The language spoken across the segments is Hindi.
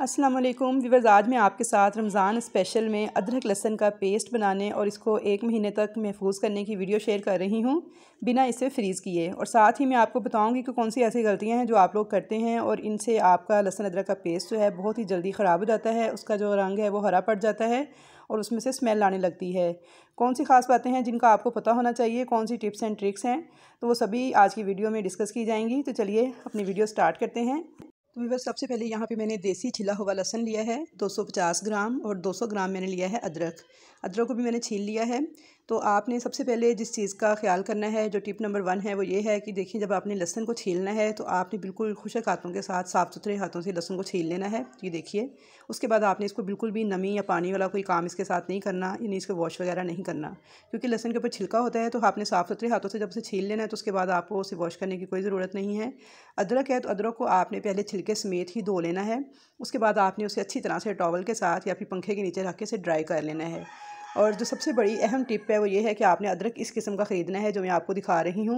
अस्सलाम वालेकुम व्यूवर्स आज मैं आपके साथ रमज़ान स्पेशल में अदरक लहसन का पेस्ट बनाने और इसको एक महीने तक महफूज करने की वीडियो शेयर कर रही हूँ बिना इसे फ्रीज़ किए और साथ ही मैं आपको बताऊँगी कि कौन सी ऐसी गलतियाँ हैं जो आप लोग करते हैं और इनसे आपका लहसन अदरक का पेस्ट जो है बहुत ही जल्दी ख़राब हो जाता है उसका जो रंग है वो हरा पड़ जाता है और उसमें से स्मेल आने लगती है कौन सी ख़ास बातें हैं जिनका आपको पता होना चाहिए कौन सी टिप्स एंड ट्रिक्स हैं तो वो सभी आज की वीडियो में डिस्कस की जाएंगी तो चलिए अपनी वीडियो स्टार्ट करते हैं तो वीवर सबसे पहले यहाँ पे मैंने देसी छिला हुआ लहसन लिया है 250 ग्राम और 200 ग्राम मैंने लिया है अदरक अदरक को भी मैंने छील लिया है तो आपने सबसे पहले जिस चीज़ का ख्याल करना है जो टिप नंबर वन है वो ये है कि देखिए जब आपने लहसन को छीलना है तो आपने बिल्कुल खुशक हाथों के साथ साफ़ सुथरे हाथों से लहसन को छील लेना है तो ये देखिए उसके बाद आपने इसको बिल्कुल भी नमी या पानी वाला कोई काम इसके साथ नहीं करना यानी इसको वॉश वगैरह नहीं करना क्योंकि लहसन के ऊपर छिलका होता है तो आपने साफ़ सुथरे हाथों से जब उसे छील लेना है तो उसके बाद आपको उसे वॉश करने की कोई ज़रूरत नहीं है अदरक है तो अदरक को आपने पहले छिलके समेत ही धो लेना है उसके बाद आपने उसे अच्छी तरह से टॉवल के साथ या फिर पंखे के नीचे रख के इसे ड्राई कर लेना है और जो सबसे बड़ी अहम टिप है वो ये है कि आपने अदरक इस किस्म का ख़रीदना है जो मैं आपको दिखा रही हूँ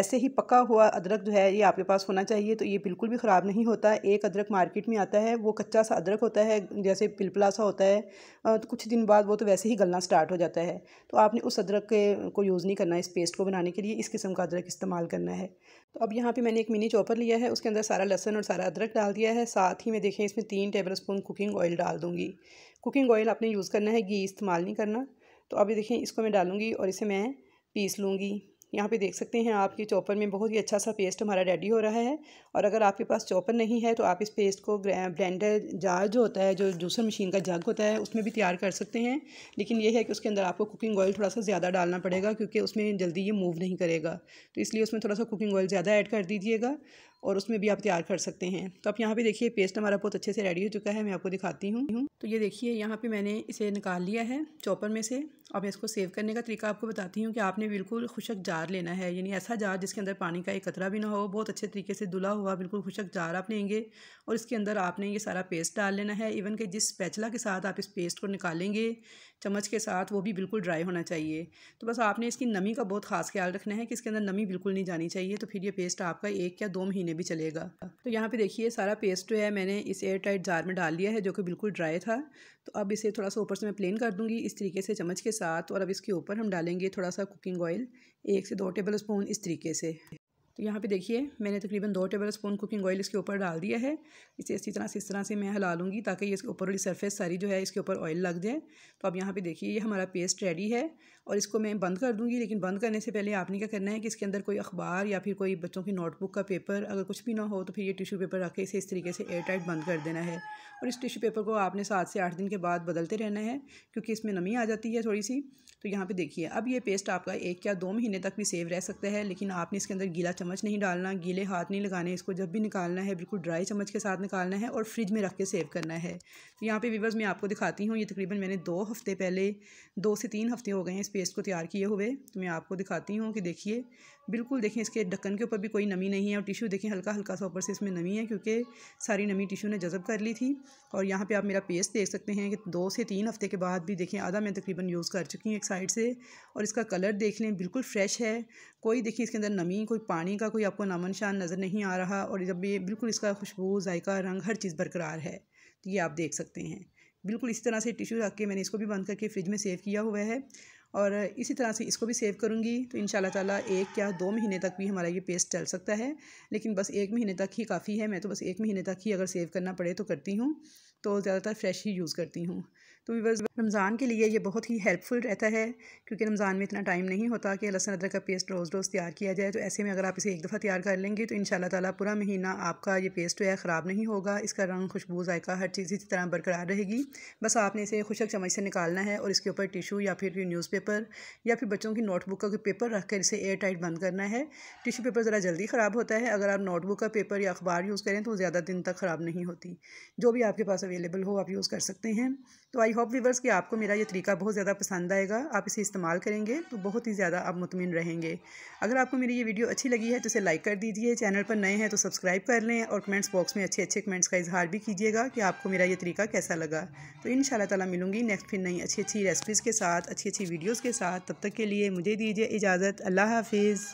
ऐसे ही पका हुआ अदरक जो है ये आपके पास होना चाहिए तो ये बिल्कुल भी ख़राब नहीं होता एक अदरक मार्केट में आता है वो कच्चा सा अदरक होता है जैसे पिलपला सा होता है तो कुछ दिन बाद वो तो वैसे ही गलना स्टार्ट हो जाता है तो आपने उस अदरक के को यूज़ नहीं करना इस पेस्ट को बनाने के लिए इस किस्म का अदरक इस्तेमाल करना है तो अब यहाँ पे मैंने एक मिनी चॉपर लिया है उसके अंदर सारा लहसन और सारा अदरक डाल दिया है साथ ही मैं देखें इसमें तीन टेबल स्पून कुकिंग ऑयल डाल दूँगी कुकिंग ऑयल आपने यूज़ करना है घी इस्तेमाल नहीं करना तो अभी देखें इसको मैं डालूँगी और इसे मैं पीस लूँगी यहाँ पे देख सकते हैं आपके चॉपर में बहुत ही अच्छा सा पेस्ट हमारा रेडी हो रहा है और अगर आपके पास चॉपर नहीं है तो आप इस पेस्ट को ब्लेंडर जार जो होता है जो जूसर मशीन का जग होता है उसमें भी तैयार कर सकते हैं लेकिन ये है कि उसके अंदर आपको कुकिंग ऑयल थोड़ा सा ज़्यादा डालना पड़ेगा क्योंकि उसमें जल्दी ये मूव नहीं करेगा तो इसलिए उसमें थोड़ा सा कुकिंग ऑयल ज़्यादा ऐड कर दीजिएगा और उसमें भी आप तैयार कर सकते हैं तो आप यहाँ पे देखिए पेस्ट हमारा बहुत अच्छे से रेडी हो चुका है मैं आपको दिखाती हूँ तो ये देखिए यहाँ पे मैंने इसे निकाल लिया है चॉपर में से और मैं इसको सेव करने का तरीका आपको बताती हूँ कि आपने बिल्कुल खुशक जार लेना है यानी ऐसा जार जिसके अंदर पानी का एक कतरा भी ना हो बहुत अच्छे तरीके से धुला हुआ बिल्कुल खुशक जार आप लेंगे और इसके अंदर आपने ये सारा पेस्ट डाल लेना है इवन कि जिस पैचला के साथ आप इस पेस्ट को निकालेंगे चम्मच के साथ वो भी बिल्कुल ड्राई होना चाहिए तो बस आपने इसकी नमी का बहुत खास ख्याल रखना है कि इसके अंदर नमी बिल्कुल नहीं जानी चाहिए तो फिर ये पेस्ट आपका एक या दो महीने महीने भी चलेगा तो यहाँ पे देखिए सारा पेस्ट जो है मैंने इस एयर टाइट जार में डाल लिया है जो कि बिल्कुल ड्राई था तो अब इसे थोड़ा सा ऊपर से मैं प्लेन कर दूँगी इस तरीके से चम्मच के साथ और अब इसके ऊपर हम डालेंगे थोड़ा सा कुकिंग ऑयल एक से दो टेबल स्पून इस तरीके से तो यहाँ पे देखिए मैंने तकरीबन दो टेबल स्पून कुकिंग ऑयल इसके ऊपर डाल दिया है इसे इसी तरह से इस तरह से मैं हिला लूँगी ताकि ये इसके ऊपर वाली सरफेस सारी जो है इसके ऊपर ऑयल लग जाए तो अब यहाँ पे देखिए ये हमारा पेस्ट रेडी है और इसको मैं बंद कर दूँगी लेकिन बंद करने से पहले आपने क्या करना है कि इसके अंदर कोई अखबार या फिर कोई बच्चों की नोटबुक का पेपर अगर कुछ भी ना हो तो फिर ये टिशू पेपर रख के इसे इस तरीके से एयर टाइट बंद कर देना है और इस टिशू पेपर को आपने सात से आठ दिन के बाद बदलते रहना है क्योंकि इसमें नमी आ जाती है थोड़ी सी तो यहाँ पर देखिए अब ये पेस्ट आपका एक या दो महीने तक भी सेव रह सकता है लेकिन आपने इसके अंदर गीला चम्मच नहीं डालना गीले हाथ नहीं लगाने इसको जब भी निकालना है बिल्कुल ड्राई चम्मच के साथ निकालना है और फ्रिज में रख के सेव करना है तो यहाँ पर वीवर्स मैं आपको दिखाती हूँ ये तकरीबन मैंने दो हफ्ते पहले दो से तीन हफ्ते हो गए हैं इस पेस्ट को तैयार किए हुए तो मैं आपको दिखाती हूँ कि देखिए बिल्कुल देखें इसके ढक्कन के ऊपर भी कोई नमी नहीं है और टिश्यू देखें हल्का हल्का सा ऊपर से इसमें नमी है क्योंकि सारी नमी टिश्यू ने जज़ब कर ली थी और यहाँ पे आप मेरा पेस्ट देख सकते हैं कि दो से तीन हफ्ते के बाद भी देखें आधा मैं तकरीबन यूज़ कर चुकी हूँ एक साइड से और इसका कलर देख लें बिल्कुल फ्रेश है कोई देखिए इसके अंदर नमी कोई पानी का कोई आपको नामन शान नज़र नहीं आ रहा और जब ये बिल्कुल इसका खुशबू जायका रंग हर चीज़ बरकरार है तो ये आप देख सकते हैं बिल्कुल इस तरह से टिश्यू रख के मैंने इसको भी बंद करके फ्रिज में सेव किया हुआ है और इसी तरह से इसको भी सेव करूँगी तो इन ताला एक या दो महीने तक भी हमारा ये पेस्ट चल सकता है लेकिन बस एक महीने तक ही काफ़ी है मैं तो बस एक महीने तक ही अगर सेव करना पड़े तो करती हूँ तो ज़्यादातर फ्रेश ही यूज़ करती हूँ तो वीवर्स रमज़ान के लिए ये बहुत ही हेल्पफुल रहता है क्योंकि रमज़ान में इतना टाइम नहीं होता कि लहसन अदरक का पेस्ट रोज़ रोज़ तैयार किया जाए तो ऐसे में अगर आप इसे एक दफ़ा तैयार कर लेंगे तो इन ताला पूरा महीना आपका ये पेस्ट जो है ख़राब नहीं होगा इसका रंग खुशबू जायका हर चीज़ इसी तरह बरकरार रहेगी बस आपने इसे खुशक चम्मच से निकालना है और इसके ऊपर टिशू या फिर न्यूज़पेपर या फिर बच्चों की नोटबुक का कोई पेपर रख कर इसे एयर टाइट बंद करना है टिशू पेपर ज़रा जल्दी ख़राब होता है अगर आप नोटबुक का पेपर या अखबार यूज़ करें तो ज़्यादा दिन तक ख़राब नहीं होती जो भी आपके पास अवेलेबल हो आप यूज़ कर सकते हैं तो आई होप वीवर्स कि आपको मेरा ये तरीका बहुत ज़्यादा पसंद आएगा आप इसे इस्तेमाल करेंगे तो बहुत ही ज़्यादा आप मुतमिन रहेंगे अगर आपको मेरी ये वीडियो अच्छी लगी है तो इसे लाइक कर दीजिए चैनल पर नए हैं तो सब्सक्राइब कर लें और कमेंट्स बॉक्स में अच्छे अच्छे कमेंट्स का इजहार भी कीजिएगा कि आपको मेरा ये तरीका कैसा लगा तो इन ताला मिलूंगी नेक्स्ट फिर नई अच्छी अच्छी रेसिपीज़ के साथ अच्छी अच्छी वीडियोज़ के साथ तब तक के लिए मुझे दीजिए इजाज़त अल्लाह हाफिज़